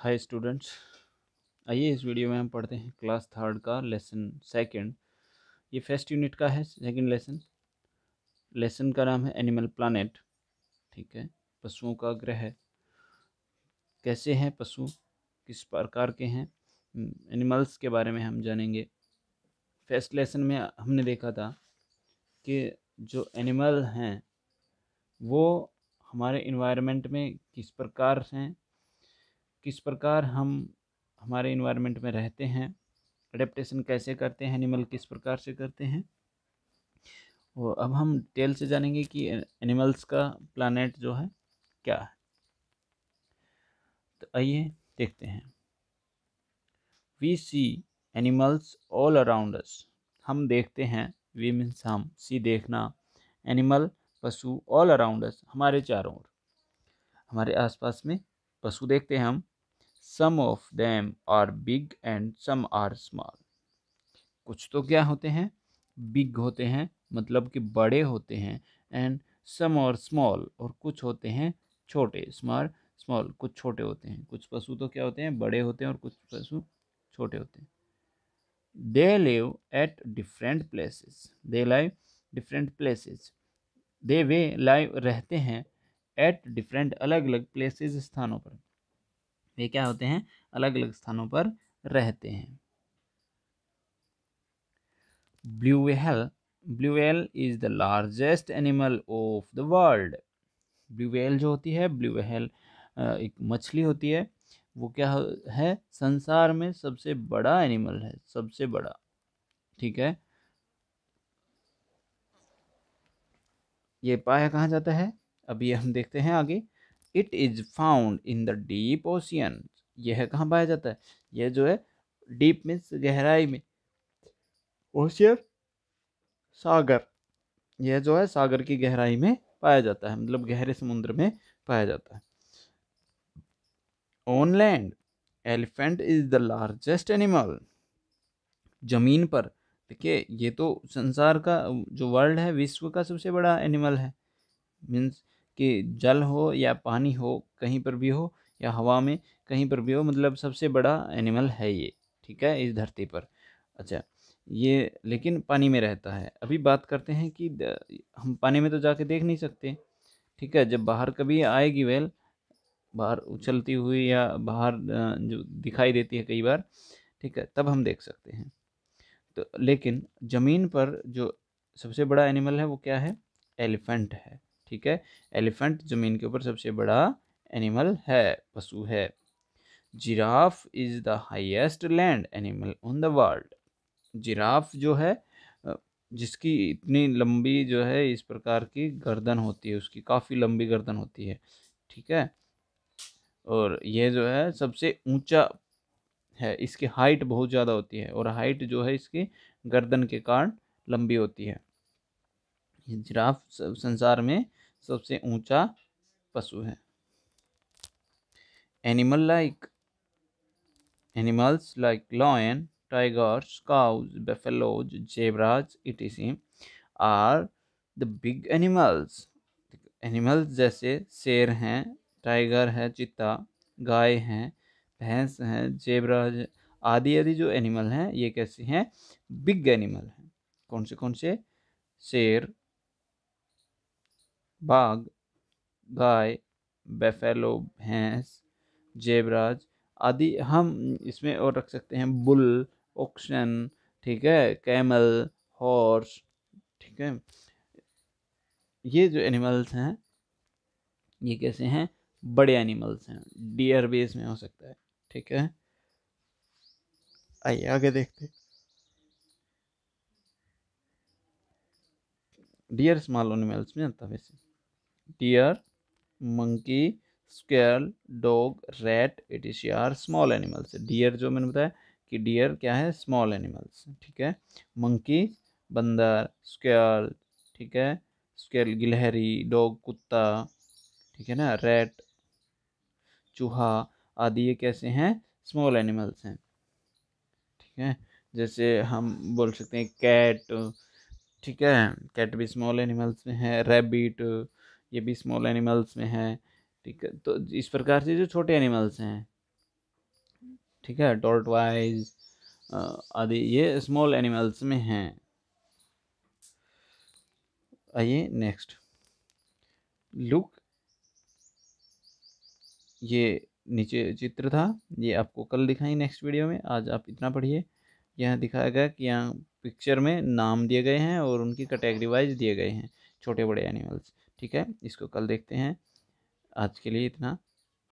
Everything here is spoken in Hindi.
हाय स्टूडेंट्स आइए इस वीडियो में हम पढ़ते हैं क्लास थर्ड का लेसन सेकंड ये फर्स्ट यूनिट का है सेकंड लेसन लेसन का नाम है एनिमल प्लानट ठीक है पशुओं का ग्रह कैसे हैं पशु किस प्रकार के हैं एनिमल्स हम्म, के बारे में हम जानेंगे फर्स्ट लेसन में हमने देखा था कि जो एनिमल हैं वो हमारे इन्वायरमेंट में किस प्रकार हैं किस प्रकार हम हमारे इन्वायरमेंट में रहते हैं अडेप्टेशन कैसे करते हैं एनिमल किस प्रकार से करते हैं और अब हम डिटेल से जानेंगे कि एनिमल्स का प्लानट जो है क्या है तो आइए देखते हैं we see animals all around us हम देखते हैं वी मीन्स हम सी देखना एनिमल पशु ऑल अराउंड अस हमारे चारों ओर हमारे आसपास में पशु देखते हैं हम some of them are big and some are small कुछ तो क्या होते हैं बिग होते हैं मतलब कि बड़े होते हैं एंड सम और स्मॉल और कुछ होते हैं छोटे स्मॉल स्मॉल कुछ छोटे होते हैं कुछ पशु तो क्या होते हैं बड़े होते हैं और कुछ पशु छोटे होते हैं they live at different places they live different places they वे लाइव रहते हैं एट डिफरेंट अलग अलग प्लेसेस स्थानों पर वे क्या होते हैं अलग अलग स्थानों पर रहते हैं blue whale blue whale is the largest animal of the world blue whale जो होती है ब्लू वेल एक मछली होती है वो क्या है संसार में सबसे बड़ा एनिमल है सबसे बड़ा ठीक है ये पाया कहाँ जाता है अभी हम देखते हैं आगे it is found in the deep ocean यह कहाँ पाया जाता है यह जो है डीप मीन्स गहराई में ओशियन सागर यह जो है सागर की गहराई में पाया जाता है मतलब गहरे समुद्र में पाया जाता है on land elephant is the largest animal जमीन पर देखिए ये तो संसार का जो वर्ल्ड है विश्व का सबसे बड़ा एनिमल है मीन्स कि जल हो या पानी हो कहीं पर भी हो या हवा में कहीं पर भी हो मतलब सबसे बड़ा एनिमल है ये ठीक है इस धरती पर अच्छा ये लेकिन पानी में रहता है अभी बात करते हैं कि हम पानी में तो जाके देख नहीं सकते ठीक है जब बाहर कभी आएगी वेल बाहर उछलती हुई या बाहर जो दिखाई देती है कई बार ठीक है तब हम देख सकते हैं तो लेकिन ज़मीन पर जो सबसे बड़ा एनिमल है वो क्या है एलिफेंट है ठीक है एलिफेंट ज़मीन के ऊपर सबसे बड़ा एनिमल है पशु है giraffe is the highest land animal on the world giraffe जो है जिसकी इतनी लंबी जो है इस प्रकार की गर्दन होती है उसकी काफ़ी लंबी गर्दन होती है ठीक है और यह जो है सबसे ऊंचा है इसकी हाइट बहुत ज़्यादा होती है और हाइट जो है इसकी गर्दन के कारण लंबी होती है जिराफ संसार में सबसे ऊंचा पशु है animal like animals like lion tigers, cows, buffaloes, zebras, etc. are the big animals. Animals जैसे शेर हैं टाइगर है चिता गाय हैं भैंस हैं जेबराज आदि आदि जो एनिमल हैं ये कैसे हैं बिग एनिमल हैं कौन से कौन से शेर बाघ गाय बेफेलो भैंस जेबराज आदि हम इसमें और रख सकते हैं बुल ऑक्शन ठीक है कैमल हॉर्स ठीक है ये जो एनिमल्स हैं ये कैसे हैं बड़े एनिमल्स हैं डियर भी इसमें हो सकता है ठीक है आइए आगे देखते डियर स्मॉल एनिमल्स में आता वैसे deer monkey squirrel dog rat it is यार स्मॉल एनिमल्स डियर जो मैंने बताया कि डियर क्या है स्मॉल एनिमल्स ठीक है मंकी बंदर स्क्वेल ठीक है स्क्वेल गिलहरी डॉग कुत्ता ठीक है ना रैट चूहा आदि ये कैसे हैं स्मॉल एनिमल्स हैं ठीक है जैसे हम बोल सकते हैं कैट ठीक है कैट भी स्मॉल एनिमल्स में है रैबिट ये भी स्मॉल एनिमल्स में है ठीक है तो इस प्रकार से जो छोटे एनिमल्स हैं ठीक है डॉट वाइज आदि ये स्मॉल एनिमल्स में हैं आइए नेक्स्ट लुक ये नीचे चित्र था ये आपको कल दिखाई नेक्स्ट वीडियो में आज आप इतना पढ़िए यहाँ दिखाया गया कि यहाँ पिक्चर में नाम दिए गए हैं और उनकी कैटेगरी वाइज दिए गए हैं छोटे बड़े एनिमल्स ठीक है इसको कल देखते हैं आज के लिए इतना